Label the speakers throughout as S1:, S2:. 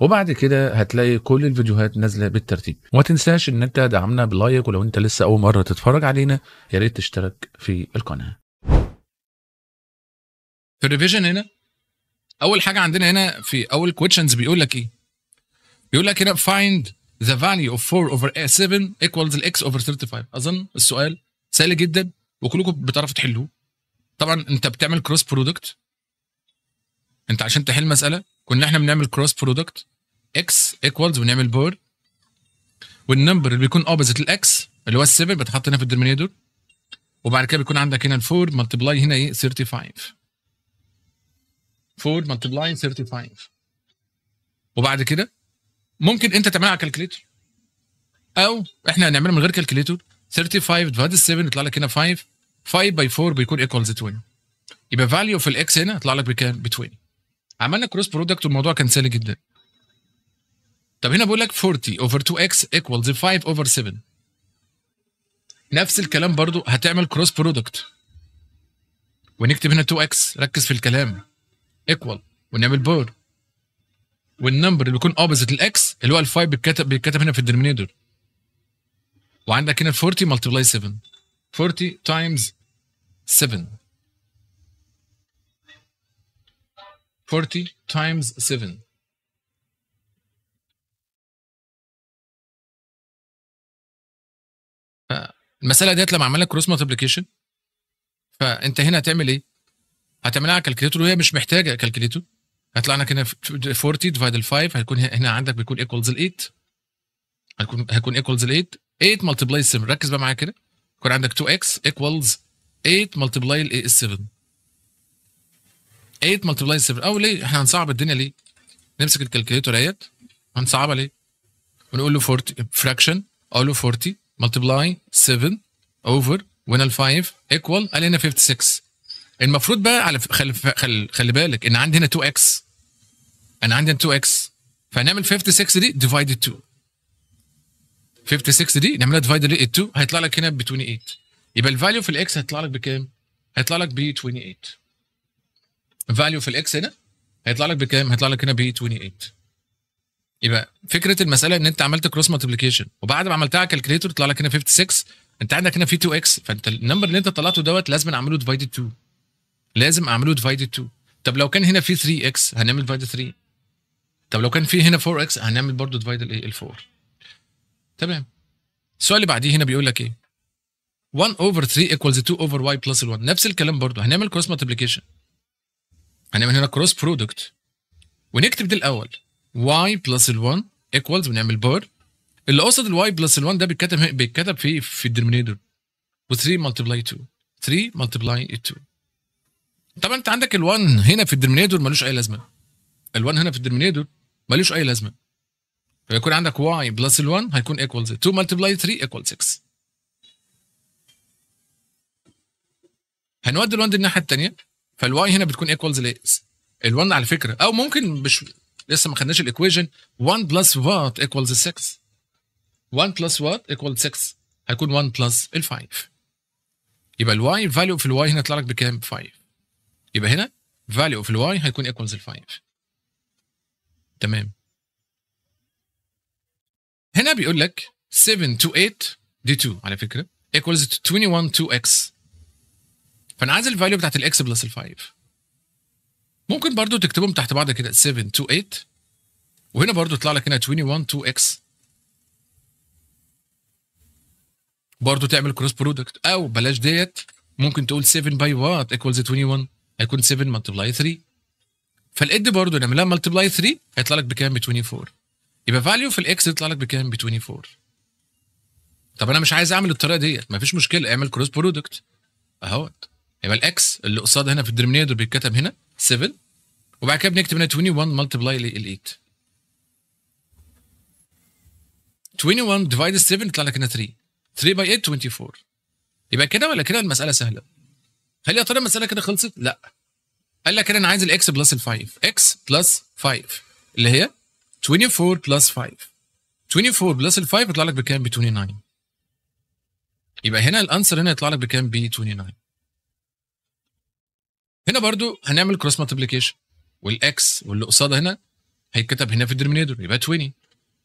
S1: وبعد كده هتلاقي كل الفيديوهات نازله بالترتيب وما تنساش ان انت دعمنا بلايك ولو انت لسه اول مره تتفرج علينا يا ريت تشترك في القناه في الريفيجن هنا اول حاجه عندنا هنا في اول كويشنز بيقول لك ايه بيقول لك هنا فايند ذا فاليو اوف 4 اوفر 7 ايكوالز الاكس اوفر 35 اظن السؤال سهل جدا وكلكم بتعرفوا تحلوه طبعا انت بتعمل كروس برودكت انت عشان تحل مساله كنا احنا بنعمل كروس برودكت اكس ايكوالز ونعمل بور والنمبر اللي بيكون اوبزيت الاكس اللي هو ال7 بيتحط هنا في الديمينيتور وبعد كده بيكون عندك هنا ال4 ملتبلاي هنا ايه 35 4 ملتبلاي 35 وبعد كده ممكن انت تعملها على كالكليتر او احنا هنعملها من غير كالكليتر 35 ديفايد 7 يطلع لك هنا 5 5 باي 4 بيكون ايكوالز 20 يبقى فاليو في الاكس هنا يطلع لك بكام ب 20 عملنا كروس برودكت والموضوع كان سهل جدا طب هنا بقول لك 40 اوفر 2 اكس ايكوالز 5 اوفر 7 نفس الكلام برضو هتعمل كروس برودكت ونكتب هنا 2 اكس ركز في الكلام ايكوال ونعمل بور والنمبر اللي بيكون اوبزيت الاكس اللي هو ال5 بيتكتب بيتكتب هنا في الدينومينيتور وعندك هنا 40 ملتبلاي 7 40 تايمز 7 40 times 7 المساله ديت لما عملنا لك كروس مالتيبليكيشن فانت هنا هتعمل ايه؟ هتعملها على كالكليتور وهي مش محتاجه كالكليتور هيطلع لك هنا 40 ديفايد 5 هيكون هنا عندك بيكون ايكوالز ال 8 هيكون هيكون ايكوالز ال 8 8 ملتبلاي 7 ركز بقى معايا كده يكون عندك 2 اكس ايكوالز 8 ملتبلاي ال 7 8 ملتبلاي 7 او ليه احنا هنصعب الدنيا ليه نمسك الكالكوليتور اهيت هنصعبها ليه ونقول له 40 فراكشن اقول له 40 ملتبلاي 7 اوفر وين ال 5 ايكوال قال هنا 56 المفروض بقى على خلي خل خلي بالك ان عندي هنا 2 اكس انا عندي 2 اكس فهنعمل 56 دي ديفايد 2 56 دي نعملها ديفايد ل 2 هيطلع لك هنا ب 28 يبقى الفاليو في الاكس هيطلع لك بكام؟ هيطلع لك ب 28 فاليو في الاكس هنا هيطلع لك بكام؟ هيطلع لك هنا ب 28 يبقى فكره المساله ان انت عملت كروس مالتيبيكيشن وبعد ما عملتها كالكليتور يطلع طلع لك هنا 56 انت عندك هنا في 2 اكس فانت النمبر اللي انت طلعته دوت لازم اعمله ديفايدد 2 لازم اعمله ديفايدد 2 طب لو كان هنا في 3 اكس هنعمل ديفايدد 3 طب لو كان في هنا 4 اكس هنعمل برضه ديفايد الايه ال 4 تمام السؤال اللي بعديه هنا بيقول لك ايه 1 over 3 equals 2 over y plus 1 نفس الكلام برضه هنعمل كروس مالتيبيكيشن هنعمل يعني هنا كروس برودكت ونكتب دي الاول y بلس ال1 ايكوالز ونعمل بار اللي قصد الواي بلس ال1 ده بيتكتب بيتكتب في في الدرمينيتور و3 ملتبلاي 2 3 ملتبلاي 2 طبعا انت عندك ال1 هنا في الدرمينيتور ملوش اي لازمه ال1 هنا في الدرمينيتور ملوش اي لازمه فيكون عندك y بلس ال1 هيكون ايكوالز 2 ملتبلاي 3 ايكوال 6 هنودي ال1 دي الناحيه الثانيه فالواي هنا بتكون ايكوالز ل ال1 على فكره او ممكن مش لسه ما خدناش الايكويشن 1 بلس وات ايكوالز 6 1 بلس وات ايكوال 6 هيكون 1 بلس ال 5 يبقى الواي فاليو في الواي هنا يطلع لك بكام 5 يبقى هنا فاليو في الواي هيكون ايكوالز ال 5 تمام هنا بيقول لك 7 to 8 دي 2 على فكره ايكوالز 21 2 x فانا عايز الفاليو بتاعت الاكس بلس ال 5 ممكن برضو تكتبهم تحت بعض كده 7 2 8 وهنا برضو يطلع لك هنا 21 2 اكس برضو تعمل كروس برودكت او بلاش ديت ممكن تقول 7 باي وات ايكوالز 21 هيكون 7 ملتبلاي 3 فالاد برضو نعملها ملتبلاي 3 هيطلع لك بكام ب 24 يبقى فاليو في الاكس يطلع لك بكام ب 24 طب انا مش عايز اعمل الطريقه ديت مفيش مشكله اعمل كروس برودكت اهوت يبقى الاكس اللي قصاد هنا في الدرمينيتور بيتكتب هنا 7 وبعد كده بنكتب هنا 21 ملتبلاي ل 8 21 ديفايد 7 يطلع لك هنا 3 3 باي 8 24 يبقى كده ولا كده المساله سهله هل يا ترى المساله كده خلصت؟ لا قال لك انا عايز الاكس بلس ال 5 اكس بلس 5 اللي هي 24 بلس 5 24 بلس ال 5 يطلع لك بكام؟ ب 29 يبقى هنا الانسر هنا يطلع لك بكام؟ ب 29 هنا برضو هنعمل كروس مالتيبليكيشن والاكس واللي قصادها هنا هيتكتب هنا في الدرمينيتور يبقى 20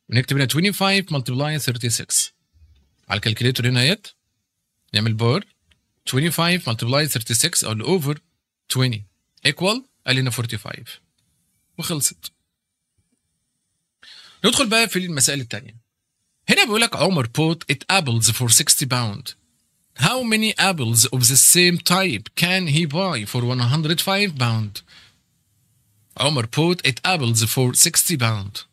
S1: ونكتب هنا 25 ملتبلاي 36 على الكالكليتور هنا يت نعمل بار 25 ملتبلاي 36 او الاوفر 20 ايكوال قال لنا 45 وخلصت ندخل بقى في المسائل الثانيه هنا بيقول لك عمر بوت ات ابلز فور 60 باوند How many apples of the same type can he buy for 105 pound? عمر put eight apples for 60 pound.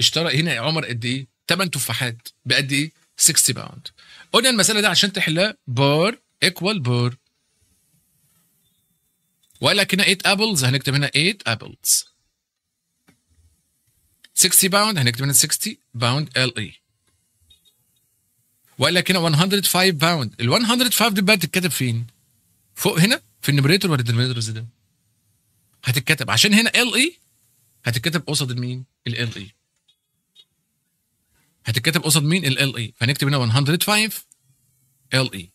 S1: اشترى هنا عمر قد ايه؟ 8 تفاحات بقد ايه؟ 60 باوند. قلنا المسألة دي عشان تحلها بار ايكوال بار. وقال لك هنا 8 ابلز هنكتب هنا 8 ابلز. 60 باوند هنكتب هنا 60 باوند ال اي. وقال لك هنا 105 باوند ال 105 دي بقى تتكتب فين؟ فوق هنا في النمريتور ولا زي ده؟ هتتكتب عشان هنا ال اي e هتتكتب قصاد مين؟ ال اي e. هتتكتب قصاد مين؟ ال اي e. فنكتب هنا 105 ال اي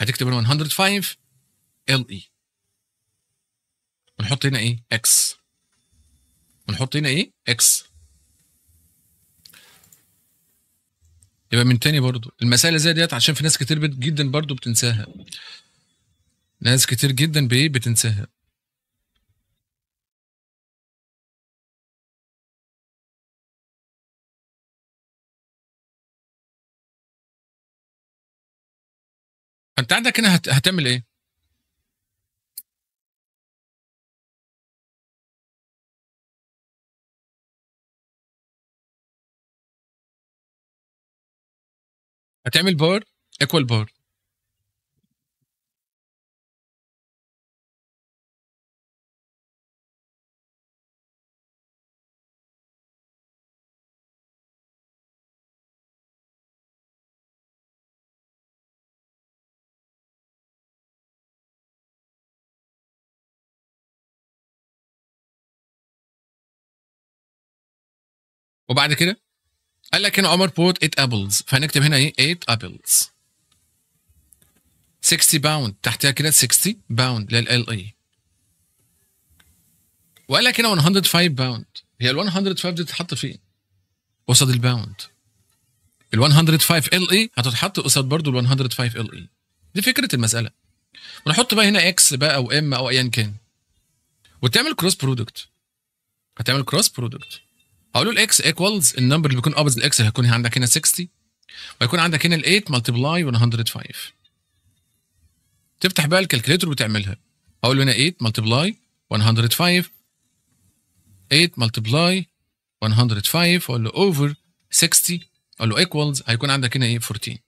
S1: هتكتب هنا 105 ال اي ونحط هنا ايه؟ اكس ونحط هنا ايه؟ اكس يبقى من تاني برضو المسائل زي ديت عشان في ناس كتير جدا برضو بتنساها ناس كتير جدا بايه بتنساها انت عندك هنا هتعمل ايه هتعمل باور ايكوال باور وبعد كده قال لك هنا عمر بوت 8 ابلز فنكتب هنا ايه 8 ابلز 60 باوند تحتها كده 60 باوند لل اي وقال لك هنا 105 باوند هي ال 105 دي تتحط فين؟ قصاد الباوند ال 105 ال اي هتتحط قصاد برضه ال 105 ال اي دي فكره المساله ونحط بقى هنا اكس بقى او ام او ايا كان وتعمل كروس برودكت هتعمل كروس برودكت هقول له الاكس ايكوالز النمبر اللي بيكون اوبز الاكس هيكون عندك هنا 60 وهيكون عندك هنا ال 8 ملتبلاي 105 تفتح بقى الكالكليتر وتعملها هقول له هنا 8 ملتبلاي 105 8 ملتبلاي 105 اقول له اوفر 60 اقول له ايكوالز هيكون عندك هنا ايه 14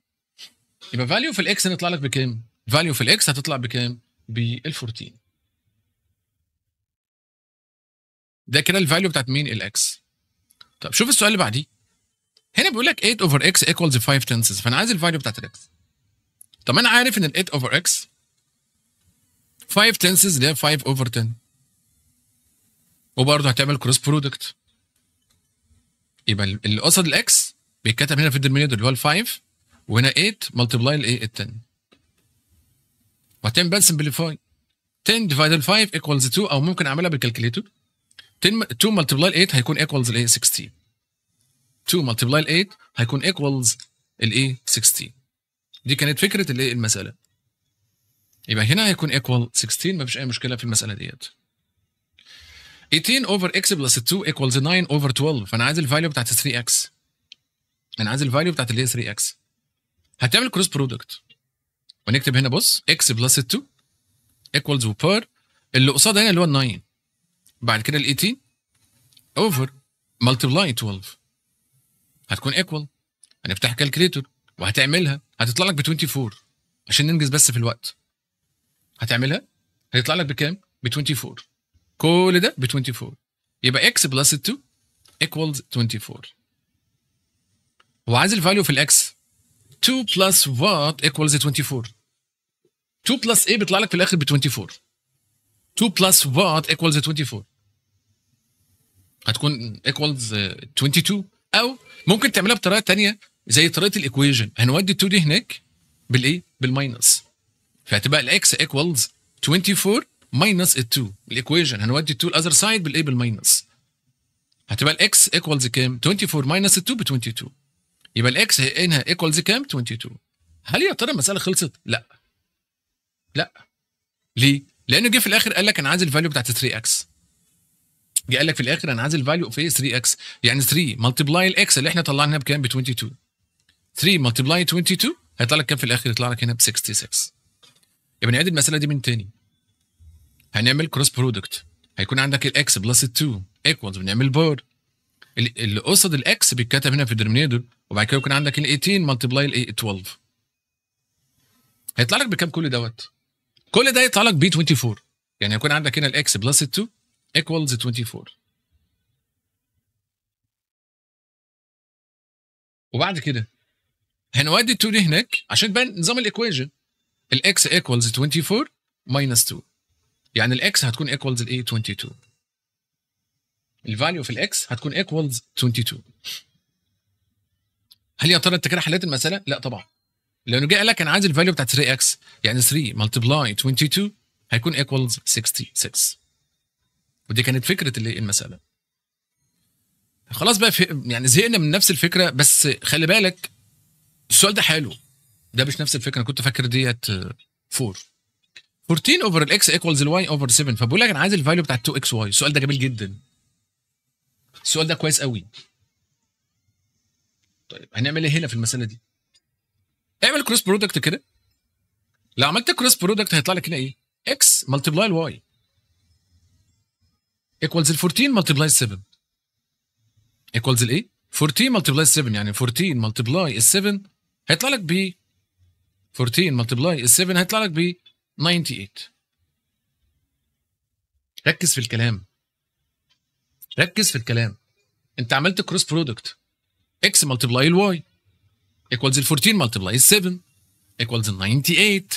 S1: يبقى فاليو في الاكس هتطلع لك بكام؟ فاليو في الاكس هتطلع بكام؟ بال 14 ده كده الفاليو بتاعت مين؟ الاكس طب شوف السؤال اللي بعديه هنا بيقول لك 8 اوفر اكس ايكوالز 5 تنسز فانا عايز الفاليو بتاعت الاكس طب انا عارف ان ال 8 اوفر اكس 5 تنسز اللي هي 5 اوفر 10 وبرضه هتعمل كروس برودكت يبقى اللي قصد الاكس بيتكتب هنا في الدرمينيتور اللي هو ال 5 وهنا 8 ملتبلاي ال 10 وهتعمل بقى سمبليفاي 10 ديفايد 5 ايكوالز 2 او ممكن اعملها بالكالكليتور 2 ملتبلاي 8 هيكون ايكوالز الايه 16 2 ملتبلاي 8 هيكون ايكوالز الايه 16 دي كانت فكره الايه المساله يبقى هنا هيكون ايكوال 16 مفيش اي مشكله في المساله ديت 18 over x plus 2 equals 9 over 12 فانا عايز الفاليو بتاعت 3 x انا عايز الفاليو بتاعت اللي هي 3 x هتعمل كروس برودكت ونكتب هنا بص x plus 2 equals وبار اللي قصاد هنا اللي هو 9 بعد كده ال 18 اوفر ملتبلاي 12 هتكون ايكوال هنفتح كالكليتور وهتعملها هتطلع لك ب 24 عشان ننجز بس في الوقت هتعملها هيطلع لك بكام؟ ب 24 كل ده ب 24 يبقى x بلس 2 ايكوالز 24 هو عايز الفاليو في الاكس 2 بلس وات ايكوالز 24 2 بلس ايه بيطلع لك في الاخر ب 24 2 بلس وات ايكوالز 24 هتكون ايكوالز 22 او ممكن تعملها بطريقه ثانيه زي طريقه الايكويجن هنودي 2 دي هناك بالايه؟ بالماينس فهتبقى الاكس ايكوالز 24 ماينس ال 2 الايكويجن هنودي 2 الاذر سايد بالايه؟ بالماينس هتبقى الاكس ايكوالز كام؟ 24 ماينس ال 2 ب 22 يبقى الاكس هنا ايكوالز كام؟ 22 هل يا ترى المساله خلصت؟ لا لا ليه؟ لانه جه في الاخر قال لك انا عايز الفاليو بتاعت 3 اكس جه قال لك في الاخر انا عايز الفاليو اوف ايه 3 اكس يعني 3 ملتبلاي الاكس اللي احنا طلعناها بكام ب 22 3 ملتبلاي 22 هيطلع لك كام في الاخر يطلع لك هنا ب 66 يبقى نعيد المساله دي من تاني هنعمل كروس برودكت هيكون عندك الاكس بلس 2 ايكوالز بنعمل بار اللي قصد الاكس بيتكتب هنا في الدرمينيتور وبعد كده يكون عندك ال 18 ملتبلاي ال 12 هيطلع لك بكام كل دوت كل ده هيطلع لك ب 24 يعني هيكون عندك هنا الاكس بلس 2 equals 24 وبعد كده هنودي 2 دي هناك عشان تبان نظام الايكويجن الاكس ايكوالز 24 ماينس 2 يعني الاكس هتكون ايكوالز الايه 22 الفاليو في الاكس هتكون ايكوالز 22 هل يا ترى انت كده حليت المساله؟ لا طبعا لانه جه قال لك انا عايز الفاليو بتاعت 3 اكس يعني 3 ملتبلاي 22 هيكون ايكوالز 66 ودي كانت فكره اللي إيه المساله خلاص بقى في يعني زهقنا من نفس الفكره بس خلي بالك السؤال ده حلو ده مش نفس الفكره انا كنت فاكر ديت 4 14 اوفر الاكس ايكوالز الواي اوفر 7 فبقول لك انا عايز الفاليو بتاعت 2 اكس واي السؤال ده جميل جدا السؤال ده كويس قوي طيب هنعمل ايه هنا في المساله دي اعمل كروس برودكت كده لو عملت كروس برودكت هيطلع لك هنا ايه اكس ملتبلاي الواي ايكوالز ال 14 ملتبلاي 7 ايكوالز الايه؟ 14 ملتبلاي 7 يعني 14 ملتبلاي ال 7 هيطلع لك ب 14 ملتبلاي ال 7 هيطلع لك ب 98 ركز في الكلام ركز في الكلام انت عملت كروس برودكت اكس ملتبلاي الواي ايكوالز ال 14 ملتبلاي ال 7 ايكوالز ال 98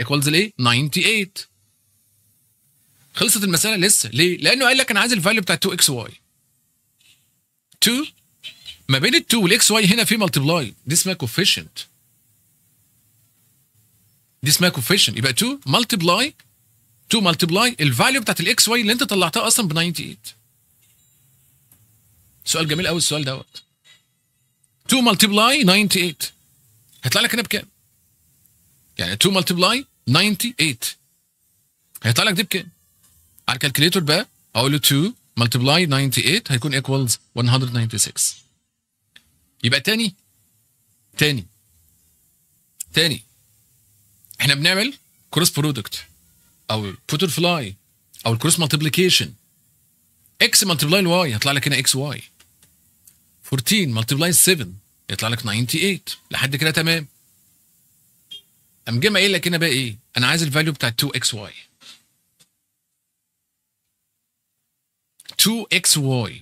S1: ايكوالز الايه؟ 98 خلصت المساله لسه ليه؟ لانه قال لك انا عايز الفاليو بتاع 2 اكس واي 2 ما بين ال 2 والاكس واي هنا في ملتبلاي دي اسمها كوفيشنت دي اسمها كوفيشنت يبقى 2 ملتبلاي 2 ملتبلاي الفاليو بتاعت الاكس واي اللي انت طلعتها اصلا ب 98 سؤال جميل قوي السؤال دوت 2 ملتبلاي 98 هيطلع لك هنا بكام؟ يعني 2 ملتبلاي 98 هيطلع لك دي بكام؟ على الكالكليتور بقى اقول له 2 ملتبلاي 98 هيكون ايكوالز 196 يبقى تاني تاني تاني احنا بنعمل كروس برودكت او بوتر فلاي او الكروس ملتبليكيشن اكس ملتبلاي الواي هيطلع لك هنا اكس واي 14 ملتبلاي 7 يطلع لك 98 لحد كده تمام قام جه قايل لك هنا بقى ايه انا عايز الفاليو بتاع 2 اكس واي 2xy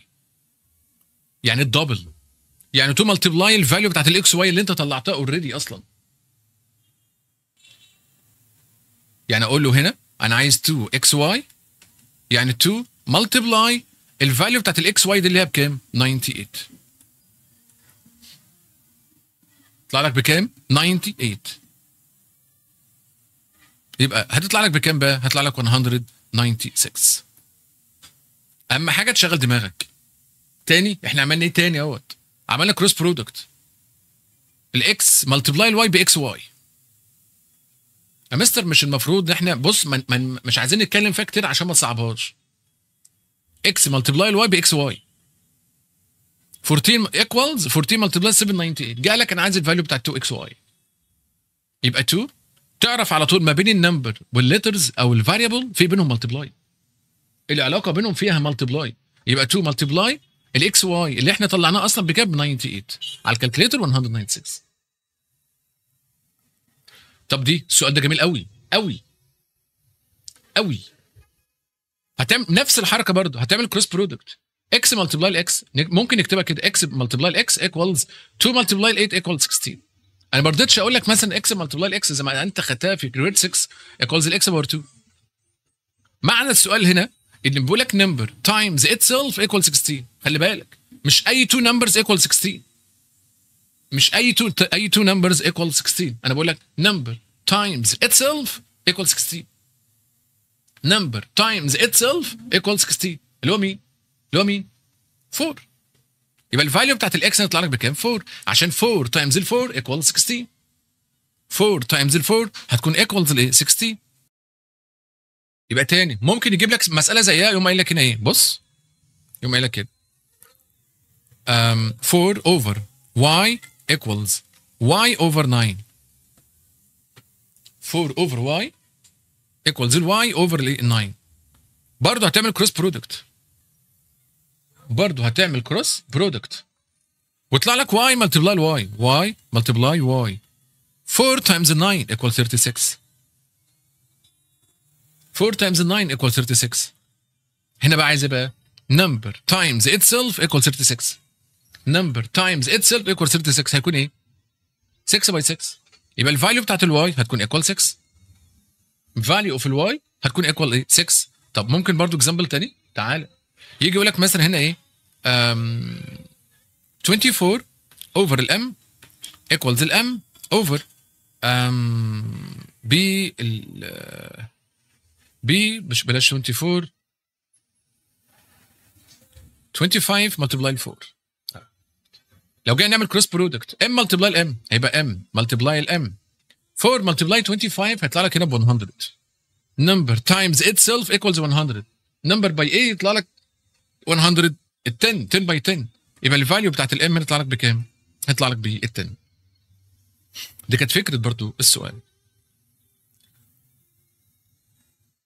S1: يعني الدبل يعني تو ملتبلاي الفاليو بتاعت الاكس واي اللي انت طلعتها اوريدي اصلا يعني اقول له هنا انا عايز 2 اكس واي يعني 2 ملتبلاي الفاليو بتاعت الاكس واي دي اللي هي بكام 98 طلع لك بكام 98 يبقى هتطلع لك بكام بقى هتطلع لك 196 اهم حاجه تشغل دماغك تاني احنا عملنا ايه تاني اهوت عملنا كروس برودكت الاكس ملتبلاي الواي باكس واي يا مستر مش المفروض ان احنا بص من من مش عايزين نتكلم فيها كتير عشان ما تصعبهاش اكس ملتبلاي الواي باكس واي 14 ايكوالز 14 ملتبلاي 798 جه لك انا عايز الفاليو بتاع 2 اكس واي يبقى 2 تعرف على طول ما بين النمبر والليترز او الفاريبل في بينهم ملتبلاي العلاقه بينهم فيها بلاي يبقى 2 بلاي الاكس واي اللي احنا طلعناه اصلا بكام 98 على الكالكليتر 196 طب دي السؤال ده جميل قوي قوي قوي هتعمل نفس الحركه برضه هتعمل كروس برودكت اكس بلاي الاكس ممكن نكتبها كده اكس بلاي الاكس ايكوالز 2 ال 8 ايكوالز 16 انا ما رضيتش اقول لك مثلا اكس بلاي الاكس زي ما انت خدتها في جريد 6 ايكوالز الاكس باور 2 معنى السؤال هنا اللي بيقول لك نمبر تايمز اتسيلف ايكوال 16 خلي بالك مش اي تو نمبرز ايكوال 16 مش اي تو اي تو نمبرز ايكوال 16 انا بقول لك نمبر تايمز اتسيلف ايكوال 16 نمبر تايمز اتسيلف ايكوال 16 اللي هو مين؟ اللي هو مين؟ 4 يبقى الفاليو بتاعت الاكس هتطلع لك بكام؟ 4 عشان 4 تايمز ال 4 ايكوال 16 4 تايمز ال 4 هتكون ايكوالز ل 16 يبقى تاني ممكن يجيب لك مساله زيها إيه؟ يقوم قايل لك هنا ايه بص يقوم قايل لك كده 4 اوفر y equals y over 9 4 over y equals الواي اوفر 9 برضه هتعمل كروس برودكت برضه هتعمل كروس برودكت ويطلع لك y ملتبلاي y y ملتبلاي y 4 times 9 equals 36 4 تايمز 9 ايكوال 36 هنا بقى عايز ايه بقى نمبر تايمز itself ايكوال 36 نمبر تايمز itself ايكوال 36 هيكون ايه 6 باي 6 يبقى الفاليو بتاعت الواي هتكون ايكوال 6 فاليو اوف الواي هتكون ايكوال ايه 6 طب ممكن برضو اكزامبل تاني تعالى يجي يقول لك مثلا هنا ايه um, 24 اوفر الام ايكوالز الام اوفر ام بي ال بي مش بلاش 24 25 ملتبلاي 4 لو جينا نعمل كروس برودكت ام ملتبلاي الام هيبقى ام ملتبلاي الام 4 ملتبلاي 25 هيطلع لك هنا ب 100 نمبر تايمز سيلف ايكوالز 100 نمبر باي 8 يطلع لك 100 ال 10 10 باي 10 يبقى الفاليو بتاعت الام هتطلع لك بكام؟ هيطلع لك ب 10 دي كانت فكره برضو السؤال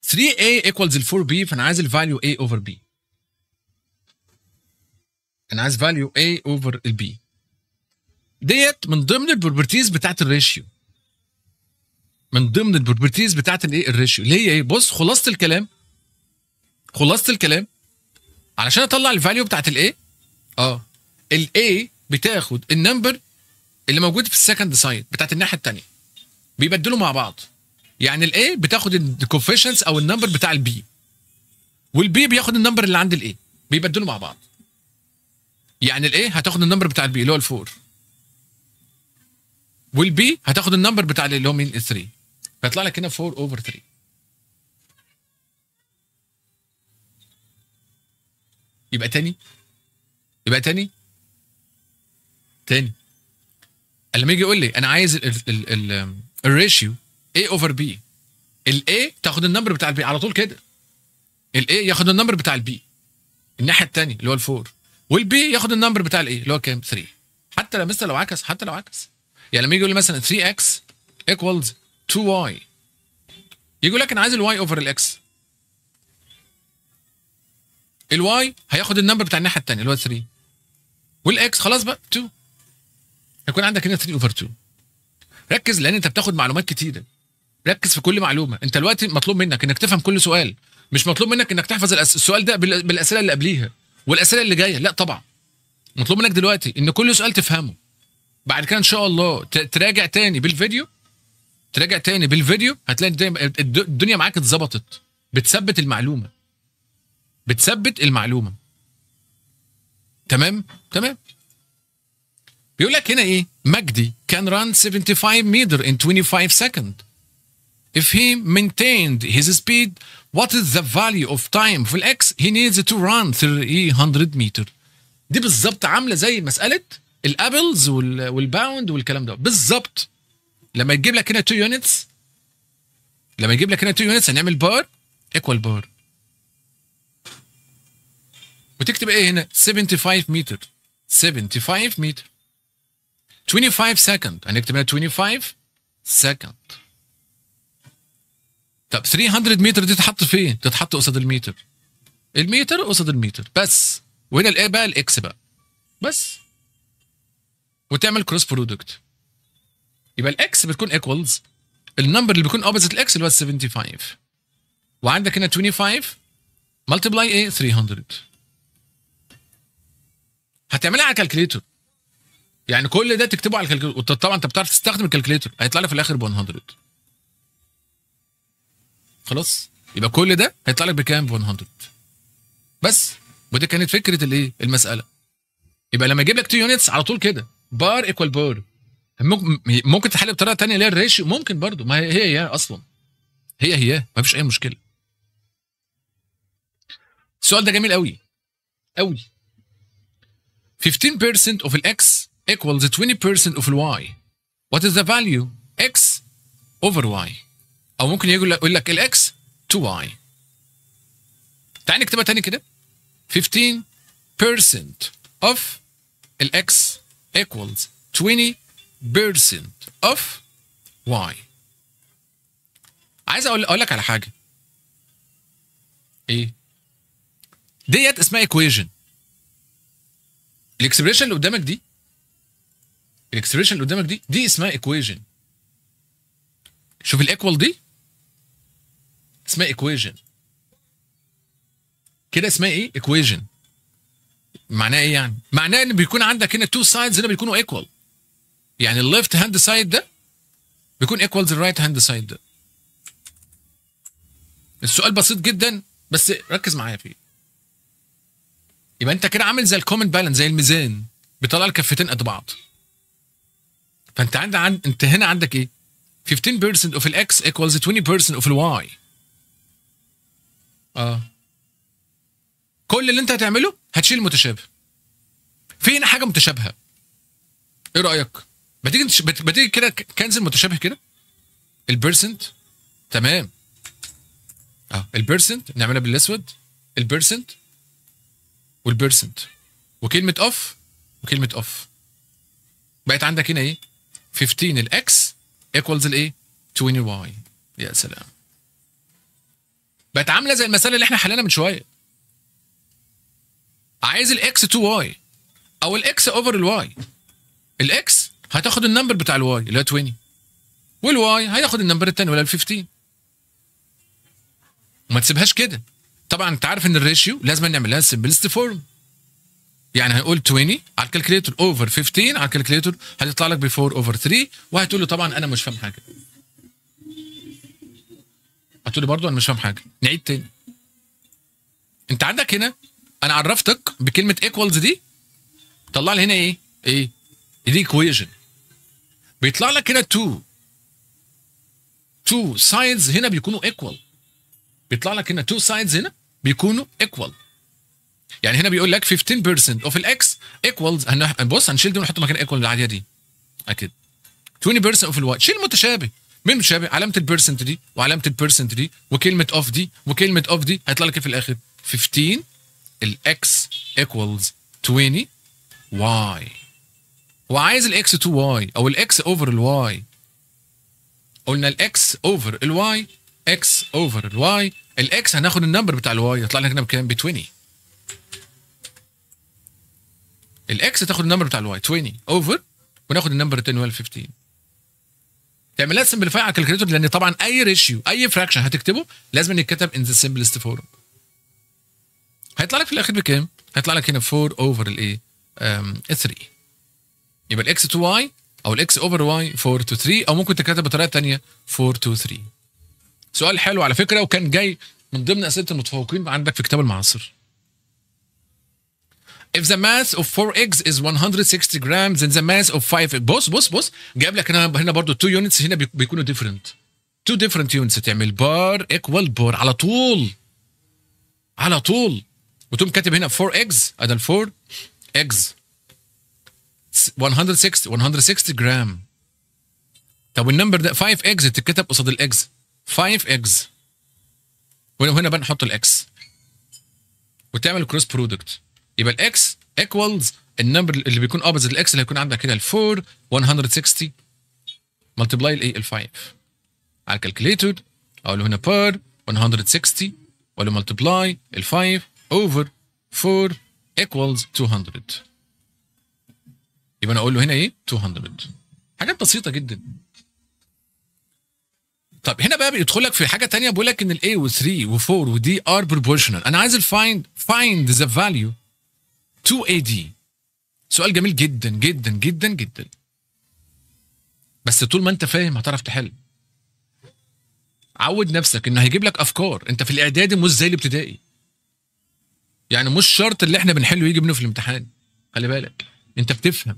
S1: 3A equals 4B فانا عايز الفاليو A over B انا عايز فاليو A over b ديت من ضمن البروبرتيز بتاعت الريشيو من ضمن البروبرتيز بتاعت الايه الريشيو اللي هي ايه بص خلاصه الكلام خلاصه الكلام علشان اطلع الفاليو بتاعت الايه اه الاي بتاخد النمبر اللي موجود في السكند سايد بتاعت الناحيه الثانيه بيبدلوا مع بعض يعني الاي بتاخد الكوفيشنس او النمبر بتاع البي والبي بياخد النمبر اللي عند الاي بيبدلوا مع بعض يعني الاي هتاخد النمبر بتاع البي اللي هو الفور والبي هتاخد النمبر بتاع اللي هو مين 3 فيطلع لك هنا 4 اوفر 3 يبقى تاني يبقى تاني تاني لما يجي يقول لي انا عايز الريشيو A over B ال A تاخد النمبر بتاع البي على طول كده ال A ياخد النمبر بتاع البي الناحيه التانية اللي هو الفور والبي ياخد النمبر بتاع A اللي هو كام 3 حتى لو مثلا لو عكس حتى لو عكس يعني لما يجي يقول لي مثلا 3x equals 2y يجي لك انا عايز الواي اوفر الاكس الواي هياخد النمبر بتاع الناحيه الثانيه اللي هو 3 والاكس خلاص بقى 2 هيكون عندك هنا 3 اوفر 2 ركز لان انت بتاخد معلومات كتيره ركز في كل معلومه انت دلوقتي مطلوب منك انك تفهم كل سؤال مش مطلوب منك انك تحفظ الأس... السؤال ده بالاسئله اللي قبليها والاسئله اللي جايه لا طبعا مطلوب منك دلوقتي ان كل سؤال تفهمه بعد كده ان شاء الله تراجع تاني بالفيديو تراجع تاني بالفيديو هتلاقي الدنيا معاك اتظبطت بتثبت المعلومه بتثبت المعلومه تمام تمام بيقول لك هنا ايه مجدي كان ران 75 متر ان 25 سكند If he maintained his speed, what is the value of time في الاكس he needs to run 300 متر دي بالظبط عامله زي مساله الابلز والباوند والكلام ده بالظبط لما يجيب لك هنا 2 يونتس لما يجيب لك هنا 2 يونتس هنعمل بار ايكوال بار وتكتب ايه هنا 75 متر 75 متر 25 سكند هنكتب هنا 25 سكند طب 300 متر دي تتحط فين؟ تتحط قصاد المتر المتر قصاد المتر بس وهنا الايه بقى الاكس بقى بس وتعمل كروس برودكت يبقى الاكس بتكون ايكوالز النمبر اللي بيكون اوبزيت الاكس اللي هو 75 وعندك هنا 25 ملتبلاي ايه 300 هتعملها على الكالكليتر يعني كل ده تكتبه على الكالكليتور طبعا انت بتعرف تستخدم الكالكليتور هيطلع لك في الاخر 100 خلاص يبقى كل ده هيطلع لك بكام ب 100 بس ودي كانت فكره الايه المساله يبقى لما اجيب لك تو يونتس على طول كده بار ايكوال بار ممكن تحل بطريقه ثانيه اللي هي الريشيو ممكن برضو ما هي هي اصلا هي هي ما فيش اي مشكله السؤال ده جميل قوي قوي 15% of x equals 20% of y what is the value x over y او ممكن يقول لك الاكس 2 واي تعال نكتبها تاني كده 15% of الاكس equals 20% of y عايز اقول اقول لك على حاجه ايه ديت اسمها equation الاكسبريشن اللي قدامك دي الاكسبريشن اللي قدامك دي دي اسمها equation شوف الايكوال دي اسمها ايكويجن كده اسمها ايه ايكويجن معناه ايه يعني معناه ان بيكون عندك هنا تو سايدز هنا بيكونوا ايكوال يعني الليفت هاند سايد ده بيكون ايكوالز الرايت هاند سايد ده السؤال بسيط جدا بس ركز معايا فيه يبقى انت كده عامل زي الكومن بالانس زي الميزان بيطلع الكفتين قد بعض فانت عند, عند انت هنا عندك ايه 15% of الاكس equals 20% of الواي اه كل اللي انت هتعمله هتشيل المتشابه فين حاجه متشابهه ايه رايك ما تيجي ما تيجي كده كنز متشابه كده البيرسنت تمام اه البيرسنت نعملها بالاسود البيرسنت والبيرسنت وكلمه اوف وكلمه اوف بقت عندك هنا ايه 15 الاكس ايكوالز الايه 20 واي يا سلام بقت عامله زي المساله اللي احنا حليناها من شويه عايز الاكس 2 واي او الاكس اوفر الواي الاكس هتاخد النمبر بتاع الواي اللي هو 20 والواي هياخد النمبر الثاني ولا ال 15 وما تسيبهاش كده طبعا انت عارف ان الريشيو لازم نعملها سمبلست فورم يعني هيقول 20 على الكالكليتور اوفر 15 على الكالكليتور هتطلع لك ب 4 اوفر 3 وهتقول له طبعا انا مش فاهم حاجه هتقولي برضو انا مش فاهم حاجه نعيد تاني انت عندك هنا انا عرفتك بكلمه ايكوالز دي طلع لي هنا ايه ايه دي equation بيطلع لك هنا تو تو سايدز هنا بيكونوا ايكوال بيطلع لك هنا تو سايدز هنا بيكونوا ايكوال يعني هنا بيقول لك 15% اوف الاكس ايكوالز بص هنشيل دي ونحط مكان ايكوال العاديه دي اكيد 20% اوف الواي شيل المتشابه مين متشابه؟ علامه البيرسنت دي وعلامه البيرسنت دي وكلمه اوف دي وكلمه اوف دي هيطلع لك ايه في الاخر 15 الاكس ايكوالز 20 واي هو عايز الاكس تو واي او الاكس اوفر الواي قلنا الاكس اوفر الواي اكس اوفر الواي الاكس هناخد النمبر بتاع الواي يطلع لك هنا بكام ب 20 الاكس تاخد النمبر بتاع الواي 20 اوفر وناخد النمبر التاني هو 15 لها سمبليفاي على الكالكوليتر لان طبعا اي ريشيو اي فراكشن هتكتبه لازم يتكتب ان ذا سمبلست فورم هيطلع لك في الاخر بكام؟ هيطلع لك هنا 4 اوفر الايه؟ 3 يبقى الاكس تو واي او الاكس اوفر واي 4 تو 3 او ممكن تتكتب بطريقه ثانيه 4 تو 3 سؤال حلو على فكره وكان جاي من ضمن اسئله المتفوقين عندك في كتاب المعاصر if the mass of 4 eggs is 160 grams then the mass of 5 بص بص بص جايب لك هنا هنا برضه 2 units هنا بيكونوا ديفرنت 2 different units تعمل بار ايكوال بار على طول على طول وتقوم كاتب هنا 4 eggs ادي ال 4 eggs 160 160 جرام طب والنمبر ده 5 eggs تتكتب قصاد eggs 5 eggs وهنا بقى نحط الاكس وتعمل كروس برودكت يبقى الاكس ايكوالز النمبر اللي بيكون اوبزيت الاكس اللي هيكون عندك كده ال 4 160 ملتبلاي الايه ال 5 على الكالكليتر اقول له هنا بار 160 ولا ملتبلاي ال 5 اوفر 4 ايكوالز 200 يبقى انا اقول له هنا ايه 200 حاجات بسيطه جدا طب هنا بقى بيدخل لك في حاجه ثانيه بيقول لك ان الاي و3 و4 ودي ار بروبورشنال انا عايز الفايند فايند ذا فاليو 2 AD سؤال جميل جدا جدا جدا جدا بس طول ما انت فاهم هتعرف تحل عود نفسك انه هيجيب لك افكار انت في الاعدادي مش زي الابتدائي يعني مش شرط اللي احنا بنحله يجي منه في الامتحان خلي بالك انت بتفهم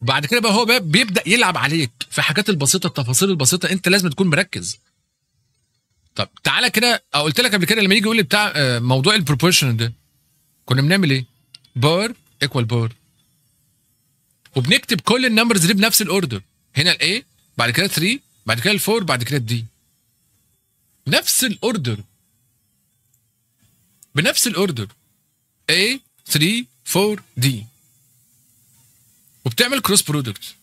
S1: وبعد كده بقى هو بقى بيبدا يلعب عليك في حاجات البسيطه التفاصيل البسيطه انت لازم تكون مركز طب تعالى كده قلت لك قبل كده لما يجي يقول لي بتاع آه، موضوع البروبورشن ده كنا بنعمل ايه؟ بار ايكوال بار وبنكتب كل النمبرز دي بنفس الاوردر هنا الاي بعد كده 3 بعد كده 4 بعد كده الدي نفس الاوردر بنفس الاوردر A 3 4 دي وبتعمل كروس برودكت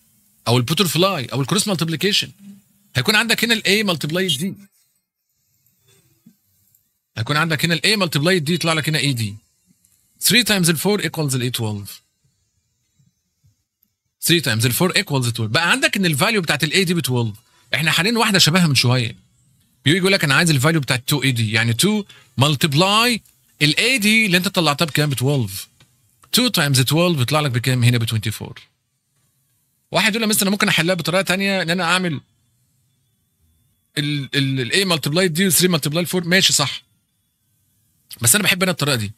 S1: او البوتر فلاي او الكروس مالتيبليكيشن هيكون عندك هنا الاي مالتبلاي دي هيكون عندك هنا الاي مالتبلاي دي يطلع لك هنا اي دي 3 تايمز ال 4 ايكوالز ال 812 3 تايمز ال 4 ايكوالز 12 بقى عندك ان الفاليو بتاعت ال A دي ب 12 احنا حالين واحده شبهها من شويه بيجي يقول لك انا عايز الفاليو بتاعت 2 A دي يعني 2 ملتبلاي ال A دي اللي انت طلعتها بكام ب 12 2 تايمز 12 بيطلع لك بكام هنا ب 24 واحد يقول لك مثلا ممكن احلها بطريقه ثانيه ان انا اعمل ال ال A ملتبلاي دي 3 ملتبلاي 4 ماشي صح بس انا بحب انا الطريقه دي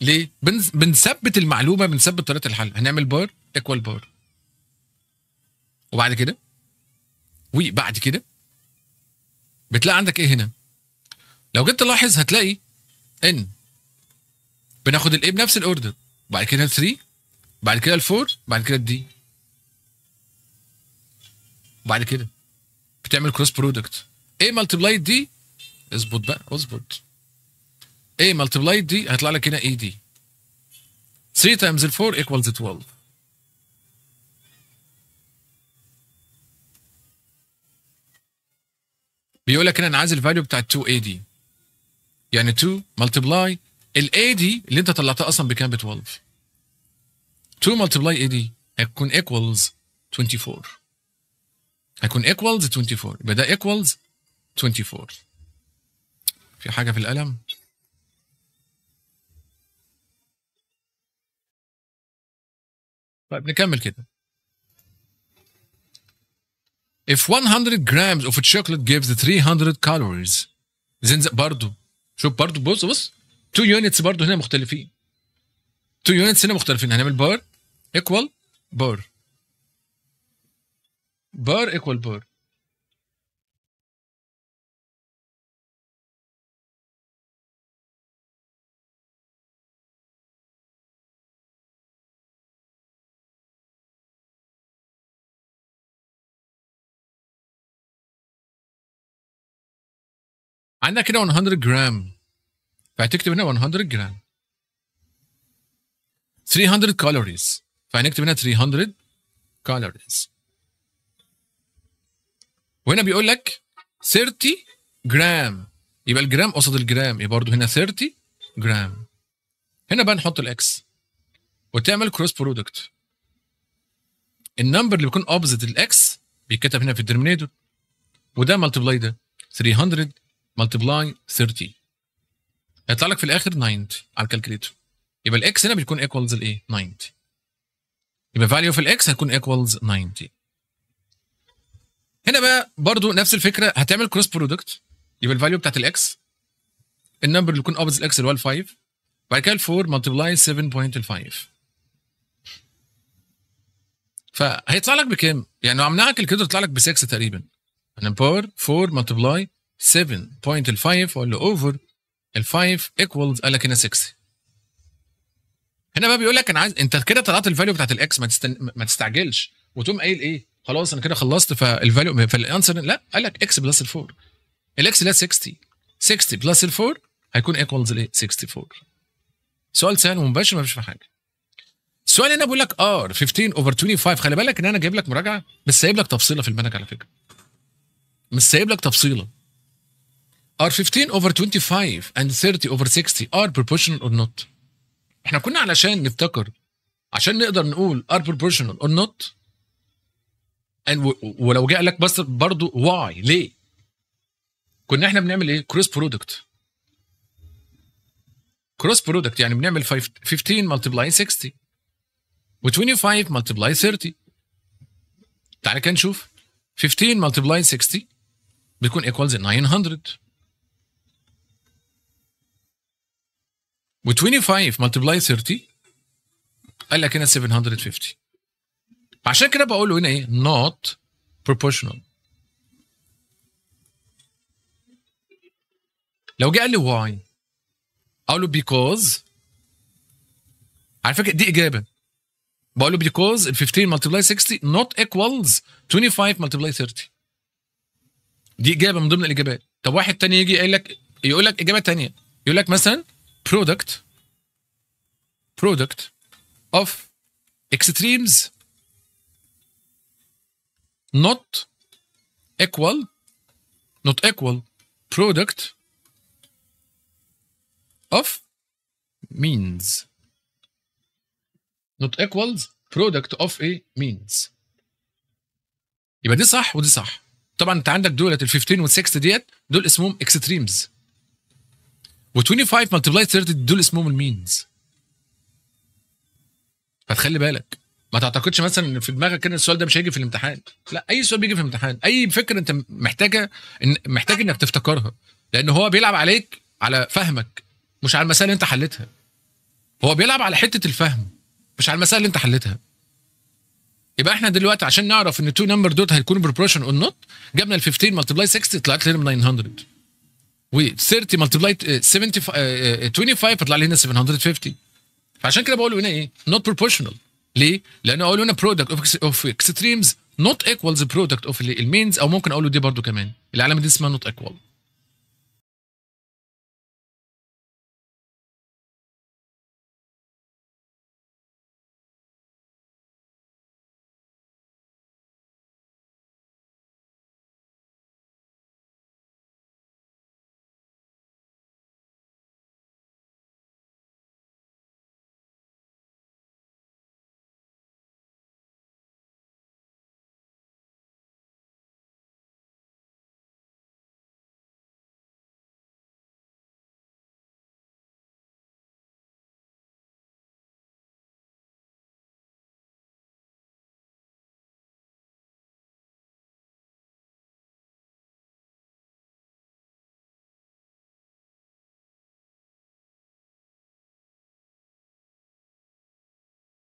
S1: ليه؟ بنثبت المعلومه بنثبت طريقه الحل هنعمل بار ايكوال بار وبعد كده وبعد كده بتلاقي عندك ايه هنا؟ لو جيت تلاحظ هتلاقي ان بناخد الايه بنفس الاوردر وبعد كده 3 بعد كده الفور بعد كده الدي وبعد كده بتعمل كروس برودكت ايه ملتبلاي دي اظبط بقى اظبط A ملتبلايد دي هيطلع لك هنا اي دي 3 تايمز 4 ايكوالز 12 بيقول لك هنا انا عايز الفاليو بتاعت 2 اي دي يعني 2 ملتبلاي الاي دي اللي انت طلعتها اصلا بكام ب 12 2 ملتبلاي اي دي equals ايكوالز 24 هيكون ايكوالز 24 يبقى ده ايكوالز 24 في حاجه في القلم طيب نكمل كده If 100 grams of a chocolate gives 300 calories زين برضه برضو شوف برضو بص بص 2 units برضو هنا مختلفين 2 units هنا مختلفين هنعمل بار equal بار بار equal بار عندنا كده 100 جرام فهتكتب هنا 100 جرام 300 كالوريز فهنكتب هنا 300 كالوريز وهنا بيقول لك 30 جرام يبقى الجرام قصاد الجرام يبقى برضه هنا 30 جرام هنا بقى نحط الاكس وتعمل كروس برودكت النمبر اللي بيكون اوبزيت الاكس بيتكتب هنا في الديرمينيتور وده ملتبلاي ده 300 ملتبلاي 30 هيطلع لك في الاخر 90 على الكالكليتر يبقى الاكس هنا بيكون ايكوالز الايه 90 يبقى فاليو في الاكس هتكون ايكوالز 90 هنا بقى برضو نفس الفكره هتعمل كروس برودكت يبقى الفاليو بتاعت الاكس النمبر اللي يكون اوبز الاكس اللي هو ال 5 بعد كده ال 4 ملتبلاي 7.5 فهيطلع لك بكام؟ يعني لو عملناها كده تطلع لك ب 6 تقريبا انا باور 4 ملتبلاي 7.5 اقول له اوفر ال 5 ايكوالز قال لك هنا 6 هنا بقى بيقول لك انا عايز انت كده طلعت الفاليو بتاعت الاكس ما, تستن... ما تستعجلش وتقوم قايل ايه خلاص انا كده خلصت فالفاليو فالانسر لا قال لك اكس بلس ال 4 الاكس لا 60 60 بلس ال 4 هيكون ايكوالز ل 64 سؤال سهل ومباشر ما فيش فيه حاجه السؤال هنا بيقول لك ار 15 اوفر 25 خلي بالك ان انا جايب لك مراجعه بس سايب لك تفصيله في المنهج على فكره مش سايب لك تفصيله are 15 over 25 and 30 over 60 are proportional or not احنا كنا علشان نفتكر عشان نقدر نقول are proportional or not and ولو قال لك بس برضه why ليه كنا احنا بنعمل ايه كروس برودكت كروس برودكت يعني بنعمل 15 ملتبلاي 60 و25 ملتبلاي 30 تعالى كده نشوف 15 ملتبلاي 60 بيكون ايكوالز 900 و25 ملتبلاي 30 قال لك هنا 750 عشان كده بقول له هنا ايه نوت بروبوشنال لو جه قال لي واي اقول له بيكوز على فكره دي اجابه بقول له بيكوز ال 15 multiply 60 نوت ايكوالز 25 multiply 30 دي اجابه من ضمن الاجابات طب واحد تاني يجي يقول لك يقول لك اجابه تانيه يقول لك مثلا product product of extremes not equal not equal product of means not equals product of a means يبقى دي صح ودي صح طبعا انت عندك دولت ال 15 وال 6 ديت دول اسمهم extremes و25 ملتبلاي 30 دول اسمهم المينز فتخلي بالك ما تعتقدش مثلا ان في دماغك كده السؤال ده مش هيجي في الامتحان لا اي سؤال بيجي في الامتحان اي فكره انت محتاجه إن محتاج انك تفتكرها لان هو بيلعب عليك على فهمك مش على المسائل اللي انت حلتها هو بيلعب على حته الفهم مش على المسائل اللي انت حلتها يبقى احنا دلوقتي عشان نعرف ان التو نمبر دوت هيكون بروبورشن اون نوت جبنا ال 15 ملتبلاي 60 طلعت لنا 900 و30 ملتبلاي 75 25 فطلع لي هنا 750 فعشان كده بقول هنا ايه نوت بروبورشنال ليه؟ لان اقول هنا برودكت اوف اكستريمز نوت ايكوالز برودكت اوف المينز او ممكن اقول دي برضو كمان العلامه دي اسمها نوت ايكوال